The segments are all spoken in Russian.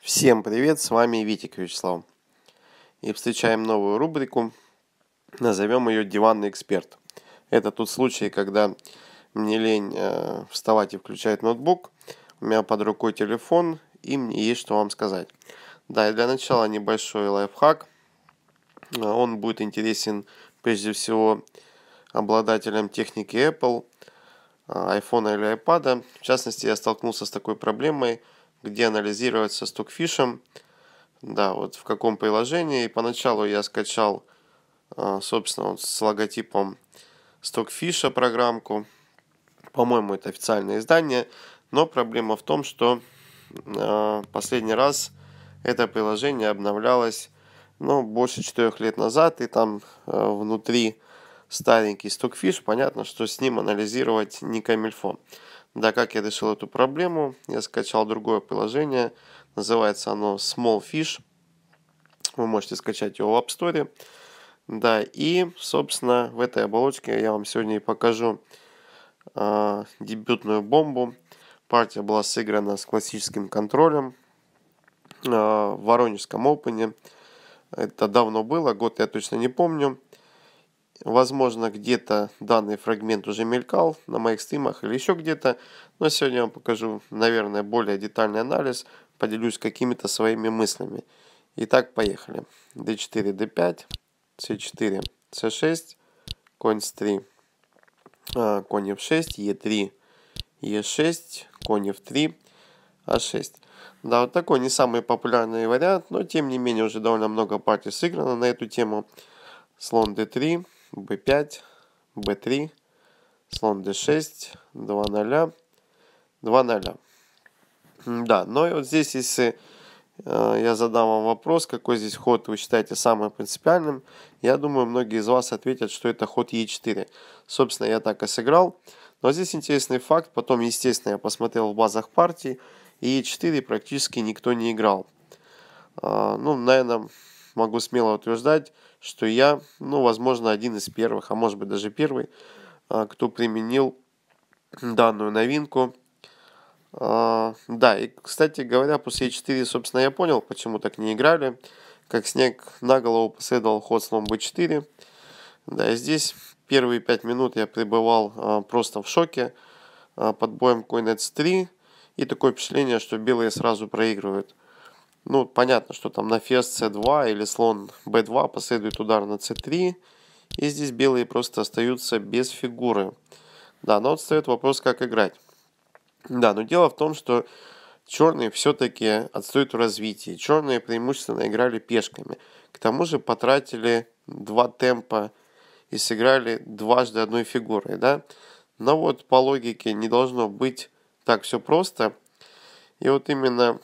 Всем привет, с вами Витик Вячеслав. И встречаем новую рубрику, назовем ее «Диванный эксперт». Это тот случай, когда мне лень э, вставать и включать ноутбук, у меня под рукой телефон, и мне есть что вам сказать. Да, и для начала небольшой лайфхак. Он будет интересен прежде всего обладателям техники Apple, э, iPhone или iPad. В частности, я столкнулся с такой проблемой – где анализировать со тукфишем. Да, вот в каком приложении. И поначалу я скачал, э, собственно, вот с логотипом стокфиша программку. По-моему, это официальное издание. Но проблема в том, что э, последний раз это приложение обновлялось ну, больше четырех лет назад, и там э, внутри старенький стокфиш, понятно, что с ним анализировать не камильфо. Да, как я решил эту проблему? Я скачал другое приложение, называется оно Small Fish. Вы можете скачать его в App Store. Да, и, собственно, в этой оболочке я вам сегодня и покажу э, дебютную бомбу. Партия была сыграна с классическим контролем э, в Воронежском Опене. Это давно было, год я точно не помню. Возможно, где-то данный фрагмент уже мелькал на моих стримах или еще где-то, но сегодня я вам покажу, наверное, более детальный анализ, поделюсь какими-то своими мыслями. Итак, поехали. d4, d5, c4, c6, конь с 3, а, конь f6, e3, e6, конь f3, а6. Да, вот такой не самый популярный вариант, но тем не менее уже довольно много партий сыграно на эту тему. Слон d3, b5, b3, слон d6, 2 0, 2 0. Да, но и вот здесь, если э, я задам вам вопрос, какой здесь ход вы считаете самым принципиальным, я думаю, многие из вас ответят, что это ход e4. Собственно, я так и сыграл. Но здесь интересный факт, потом, естественно, я посмотрел в базах партии, и e4 практически никто не играл. А, ну, наверное, могу смело утверждать, что я, ну, возможно, один из первых, а может быть даже первый, а, кто применил данную новинку. А, да, и, кстати говоря, после E4, собственно, я понял, почему так не играли. Как снег на голову последовал ход слон B4. Да, и здесь первые 5 минут я пребывал а, просто в шоке под боем конец 3 и такое впечатление, что белые сразу проигрывают. Ну, понятно, что там на ферзь c2 или слон b2 последует удар на c3. И здесь белые просто остаются без фигуры. Да, но вот встает вопрос, как играть. Да, но дело в том, что черные все-таки отстают в развитии. Черные преимущественно играли пешками. К тому же потратили два темпа и сыграли дважды одной фигурой, да. Но вот по логике не должно быть так все просто. И вот именно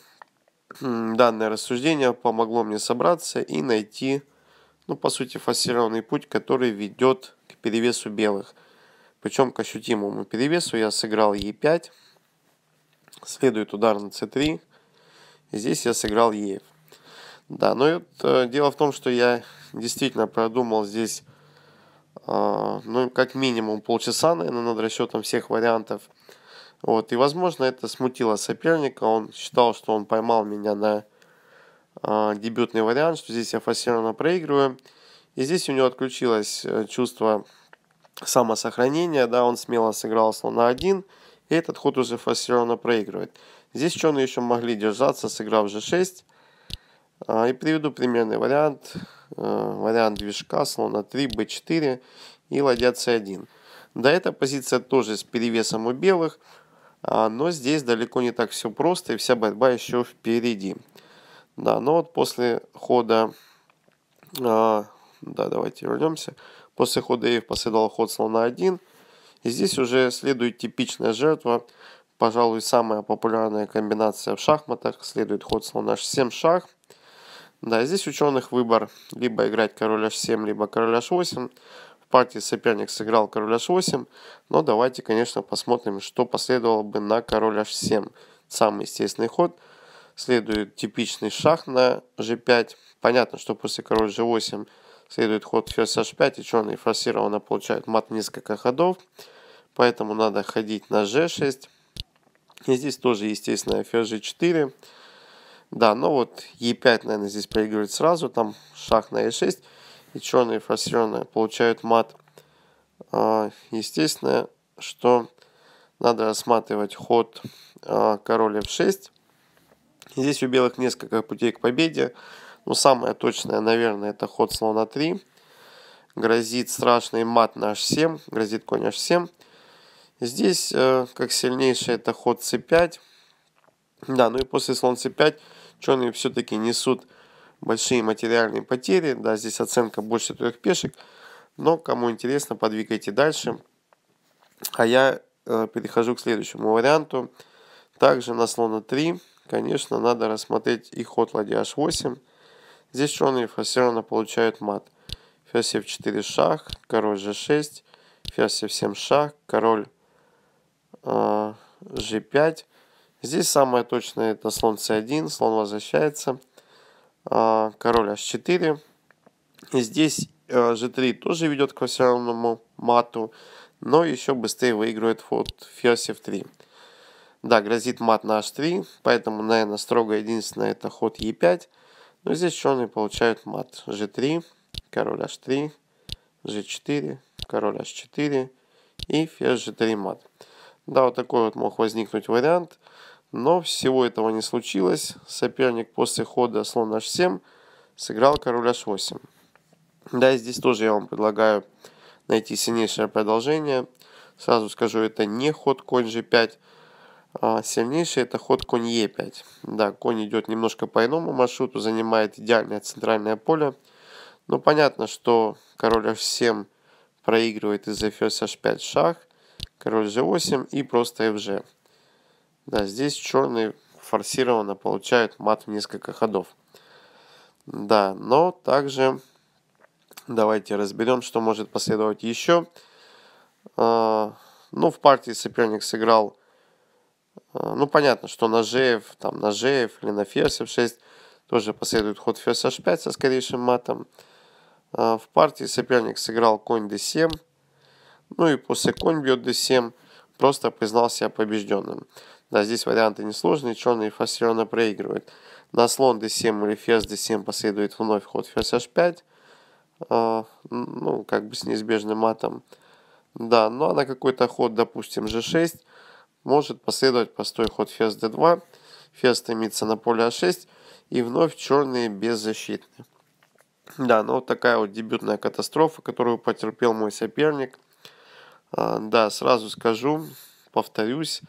данное рассуждение помогло мне собраться и найти, ну, по сути, фасированный путь, который ведет к перевесу белых. Причем к ощутимому перевесу я сыграл Е5, следует удар на С3, здесь я сыграл Е. Да, но это, дело в том, что я действительно продумал здесь, э, ну, как минимум полчаса, наверное, над расчетом всех вариантов – вот, и, возможно, это смутило соперника. Он считал, что он поймал меня на э, дебютный вариант, что здесь я фасированно проигрываю. И здесь у него отключилось э, чувство самосохранения, да, он смело сыграл слон на 1, и этот ход уже форсированно проигрывает. Здесь черные еще могли держаться, сыграв g6. А, и приведу примерный вариант. Э, вариант движка, слон на 3, b4 и ладья c1. Да, эта позиция тоже с перевесом у белых. А, но здесь далеко не так все просто, и вся борьба еще впереди. Да, но вот после хода... А, да, давайте вернемся. После хода Эйв последовал ход слона 1. И здесь уже следует типичная жертва. Пожалуй, самая популярная комбинация в шахматах. Следует ход слона h7 шах. Да, здесь ученых выбор. Либо играть король h7, либо король h8. В партии соперник сыграл король h8, но давайте, конечно, посмотрим, что последовало бы на король h7. Самый естественный ход. Следует типичный шах на g5. Понятно, что после король g8 следует ход ферзь h5, и черные форсированно получают мат несколько ходов. Поэтому надо ходить на g6. И здесь тоже, естественно, ферзь g4. Да, но вот e5, наверное, здесь проигрывает сразу, там шах на e6 и черное, и получают мат. А, естественно, что надо рассматривать ход а, король f6. Здесь у белых несколько путей к победе. Но ну, самое точное, наверное, это ход слона 3. Грозит страшный мат на h7, грозит конь h7. Здесь, э, как сильнейший, это ход c5. Да, ну и после слон c5 черные все-таки несут большие материальные потери. Да, здесь оценка больше трех пешек. Но кому интересно, подвигайте дальше. А я э, перехожу к следующему варианту. Также на слона 3, конечно, надо рассмотреть и ход ладья h8. Здесь черные форсированно получают мат. Ферзь f4 шах, король g6, ферзь f7 шах, король э, g5. Здесь самое точное это слон c1, слон возвращается. А, король h4. И здесь э, g3 тоже ведет к восьмому мату, но еще быстрее выигрывает ход ферзь f3. Да, грозит мат на h3, поэтому, наверное, строго единственное это ход e5. Но ну, здесь черные получают мат g3, король h3, g4, король h4 и ферзь g3 мат. Да, вот такой вот мог возникнуть вариант. Но всего этого не случилось. Соперник после хода слон h7 сыграл король h8. Да, и здесь тоже я вам предлагаю найти сильнейшее продолжение. Сразу скажу, это не ход конь g5, а сильнейший это ход конь e5. Да, конь идет немножко по иному маршруту, занимает идеальное центральное поле. Но понятно, что король h7 проигрывает из-за ферзь h5 шах, король g8 и просто fg. Да, здесь черные форсированно получают мат в несколько ходов. Да, но также давайте разберем, что может последовать еще. А, ну, в партии соперник сыграл, а, ну, понятно, что Нажеев, там, Нажеев или на ферзь f6 тоже последует ход ферзь h5 со скорейшим матом. А, в партии соперник сыграл конь d7, ну и после конь бьет d7, просто признал себя побежденным. Да, здесь варианты несложные, черные ферзь все равно проигрывает. На слон d7 или ферзь d7 последует вновь ход ферзь h5. Э, ну, как бы с неизбежным матом. Да, ну а на какой-то ход, допустим, g6 может последовать простой ход ферзь d2. Ферзь стремится на поле h а 6 И вновь черные беззащитны. Да, ну вот такая вот дебютная катастрофа, которую потерпел мой соперник. А, да, сразу скажу, повторюсь,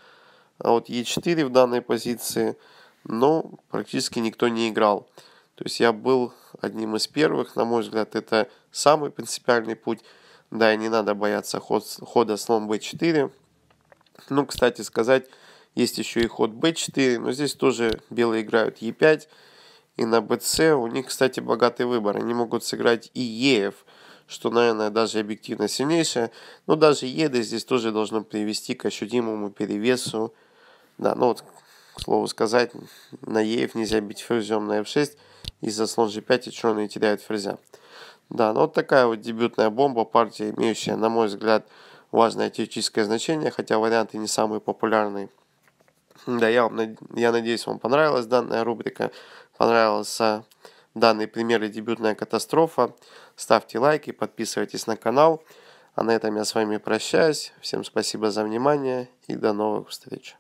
а вот Е4 в данной позиции, но ну, практически никто не играл. То есть я был одним из первых, на мой взгляд, это самый принципиальный путь. Да, и не надо бояться ход, хода слон b4. Ну, кстати сказать, есть еще и ход b4, но здесь тоже белые играют e5. И на bc у них, кстати, богатый выбор. Они могут сыграть и ef, что, наверное, даже объективно сильнейшее. Но даже еды здесь тоже должно привести к ощутимому перевесу да, ну вот, к слову сказать, на Еев нельзя бить ферзем на f6, из-за слон g5 и черные теряют ферзя. Да, ну вот такая вот дебютная бомба, партия, имеющая, на мой взгляд, важное теоретическое значение, хотя варианты не самые популярные. Да, я, вам, я надеюсь, вам понравилась данная рубрика, понравился данный пример и дебютная катастрофа. Ставьте лайки, подписывайтесь на канал. А на этом я с вами прощаюсь. Всем спасибо за внимание и до новых встреч.